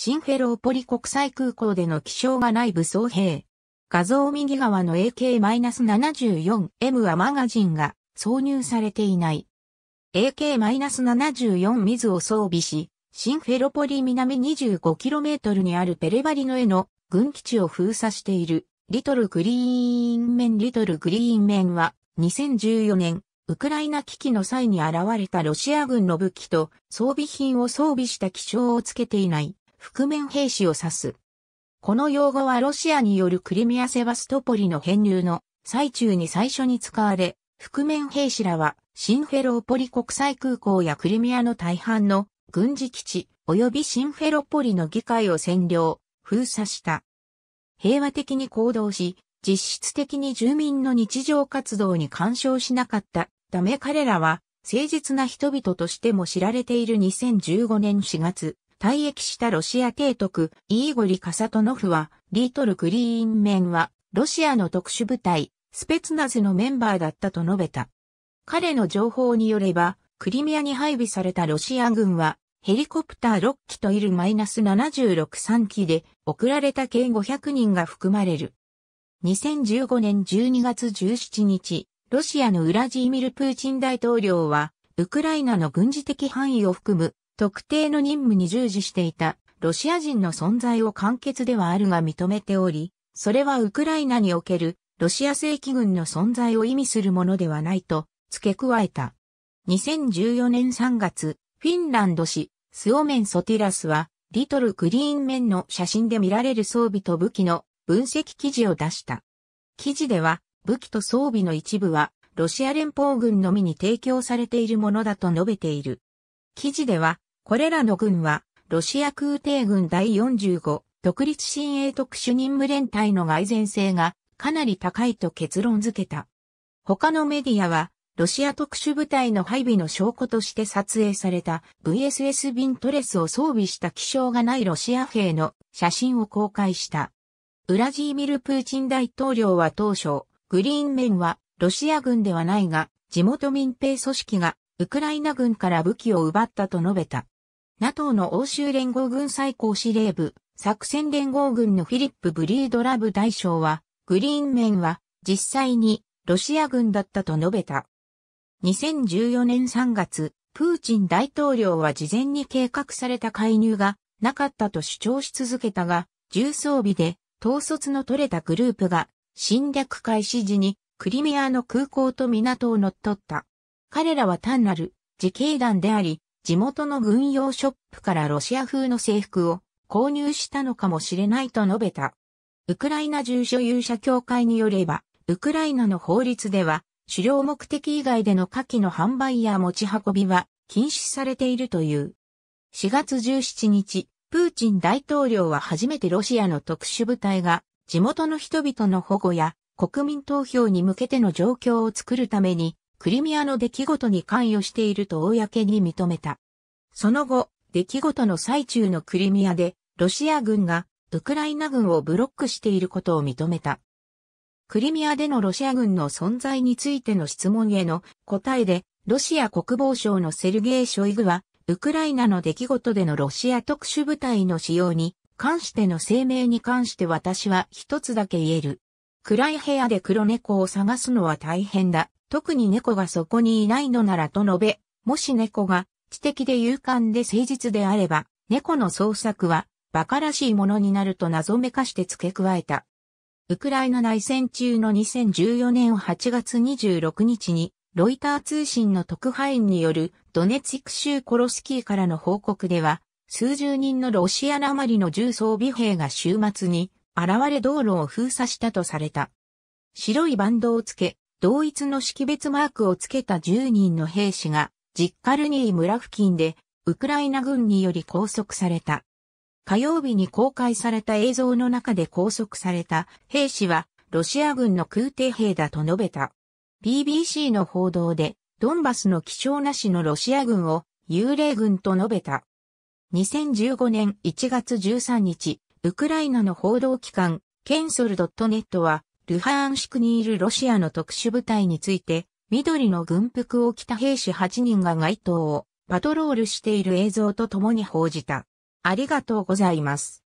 シンフェローポリ国際空港での気象が内部送兵。画像右側の AK-74M はマガジンが挿入されていない。AK-74 水を装備し、シンフェロポリ南 25km にあるペレバリノへの軍基地を封鎖している。リトルグリーン面リトルグリーン面は2014年、ウクライナ危機の際に現れたロシア軍の武器と装備品を装備した気象をつけていない覆面兵士を指す。この用語はロシアによるクリミア・セバストポリの編入の最中に最初に使われ、覆面兵士らはシンフェローポリ国際空港やクリミアの大半の軍事基地及びシンフェロポリの議会を占領、封鎖した。平和的に行動し、実質的に住民の日常活動に干渉しなかったため彼らは誠実な人々としても知られている2015年4月、退役したロシア提督、イーゴリ・カサトノフは、リートル・グリーンメンは、ロシアの特殊部隊、スペツナズのメンバーだったと述べた。彼の情報によれば、クリミアに配備されたロシア軍は、ヘリコプター6機といるマイナス763機で、送られた計500人が含まれる。2015年12月17日、ロシアのウラジーミル・プーチン大統領は、ウクライナの軍事的範囲を含む特定の任務に従事していたロシア人の存在を簡潔ではあるが認めており、それはウクライナにおけるロシア正規軍の存在を意味するものではないと付け加えた。2014年3月、フィンランド市スオメンソティラスは、リトルグリーン面の写真で見られる装備と武器の分析記事を出した。記事では、武器と装備の一部は、ロシア連邦軍のみに提供されているものだと述べている。記事では、これらの軍は、ロシア空挺軍第45独立新鋭特殊任務連隊の外然性がかなり高いと結論付けた。他のメディアは、ロシア特殊部隊の配備の証拠として撮影された VSS ビントレスを装備した気象がないロシア兵の写真を公開した。ウラジーミル・プーチン大統領は当初、グリーンメンはロシア軍ではないが、地元民兵組織がウクライナ軍から武器を奪ったと述べた。NATO の欧州連合軍最高司令部、作戦連合軍のフィリップ・ブリードラブ大将は、グリーン面は実際にロシア軍だったと述べた。2014年3月、プーチン大統領は事前に計画された介入がなかったと主張し続けたが、重装備で統率の取れたグループが侵略開始時にクリミアの空港と港を乗っ取った。彼らは単なる自警団であり、地元の軍用ショップからロシア風の制服を購入したのかもしれないと述べた。ウクライナ住所有者協会によれば、ウクライナの法律では、狩猟目的以外での火器の販売や持ち運びは禁止されているという。4月17日、プーチン大統領は初めてロシアの特殊部隊が地元の人々の保護や国民投票に向けての状況を作るためにクリミアの出来事に関与していると公に認めた。その後、出来事の最中のクリミアで、ロシア軍がウクライナ軍をブロックしていることを認めた。クリミアでのロシア軍の存在についての質問への答えで、ロシア国防省のセルゲイ・ショイグは、ウクライナの出来事でのロシア特殊部隊の使用に関しての声明に関して私は一つだけ言える。暗い部屋で黒猫を探すのは大変だ。特に猫がそこにいないのならと述べ、もし猫が知的で勇敢で誠実であれば、猫の創作は馬鹿らしいものになると謎めかして付け加えた。ウクライナ内戦中の2014年8月26日に、ロイター通信の特派員によるドネツィク州コロスキーからの報告では、数十人のロシアなまりの重装備兵が週末に現れ道路を封鎖したとされた。白いバンドをつけ、同一の識別マークをつけた10人の兵士が、ジッカルニー村付近で、ウクライナ軍により拘束された。火曜日に公開された映像の中で拘束された兵士は、ロシア軍の空挺兵だと述べた。BBC の報道で、ドンバスの希少なしのロシア軍を幽霊軍と述べた。2015年1月13日、ウクライナの報道機関、ケンソル .net は、ルハンシクにいるロシアの特殊部隊について、緑の軍服を着た兵士8人が街頭をパトロールしている映像と共に報じた。ありがとうございます。